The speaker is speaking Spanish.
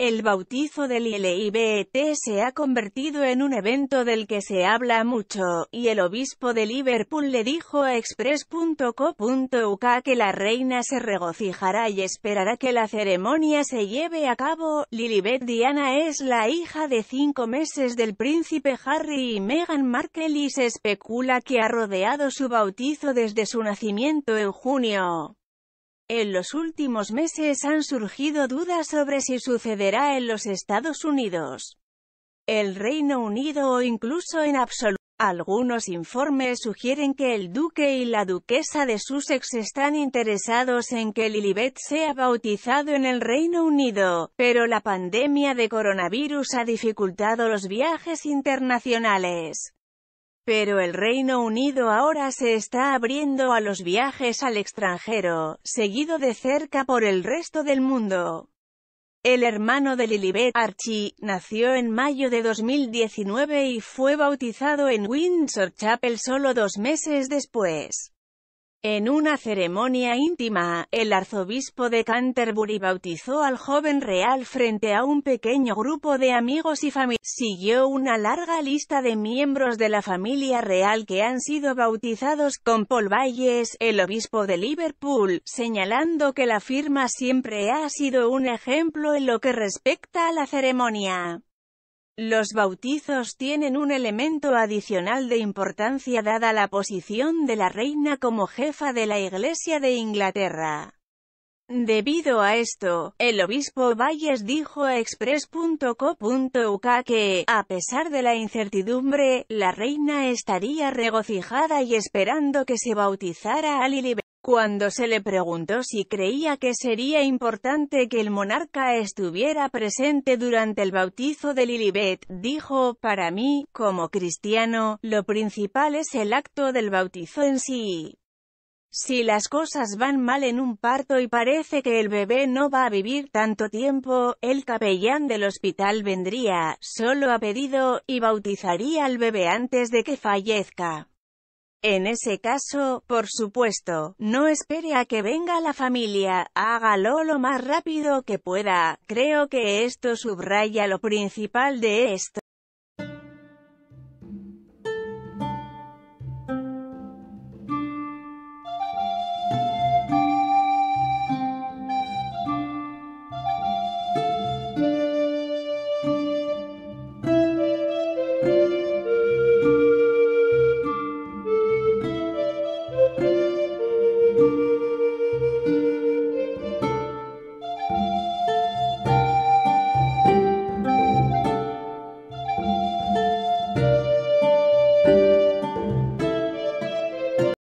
El bautizo del ILIBET se ha convertido en un evento del que se habla mucho, y el obispo de Liverpool le dijo a express.co.uk que la reina se regocijará y esperará que la ceremonia se lleve a cabo. Lilibet Diana es la hija de cinco meses del príncipe Harry y Meghan Markle y se especula que ha rodeado su bautizo desde su nacimiento en junio. En los últimos meses han surgido dudas sobre si sucederá en los Estados Unidos, el Reino Unido o incluso en absoluto. Algunos informes sugieren que el duque y la duquesa de Sussex están interesados en que Lilibet sea bautizado en el Reino Unido, pero la pandemia de coronavirus ha dificultado los viajes internacionales. Pero el Reino Unido ahora se está abriendo a los viajes al extranjero, seguido de cerca por el resto del mundo. El hermano de Lilibet, Archie, nació en mayo de 2019 y fue bautizado en Windsor Chapel solo dos meses después. En una ceremonia íntima, el arzobispo de Canterbury bautizó al joven real frente a un pequeño grupo de amigos y familia. Siguió una larga lista de miembros de la familia real que han sido bautizados, con Paul Valles, el obispo de Liverpool, señalando que la firma siempre ha sido un ejemplo en lo que respecta a la ceremonia. Los bautizos tienen un elemento adicional de importancia dada la posición de la reina como jefa de la Iglesia de Inglaterra. Debido a esto, el obispo Valles dijo a express.co.uk que, a pesar de la incertidumbre, la reina estaría regocijada y esperando que se bautizara a Lilibet. Cuando se le preguntó si creía que sería importante que el monarca estuviera presente durante el bautizo de Lilibet, dijo, para mí, como cristiano, lo principal es el acto del bautizo en sí. Si las cosas van mal en un parto y parece que el bebé no va a vivir tanto tiempo, el capellán del hospital vendría, solo a pedido, y bautizaría al bebé antes de que fallezca. En ese caso, por supuesto, no espere a que venga la familia, hágalo lo más rápido que pueda, creo que esto subraya lo principal de esto.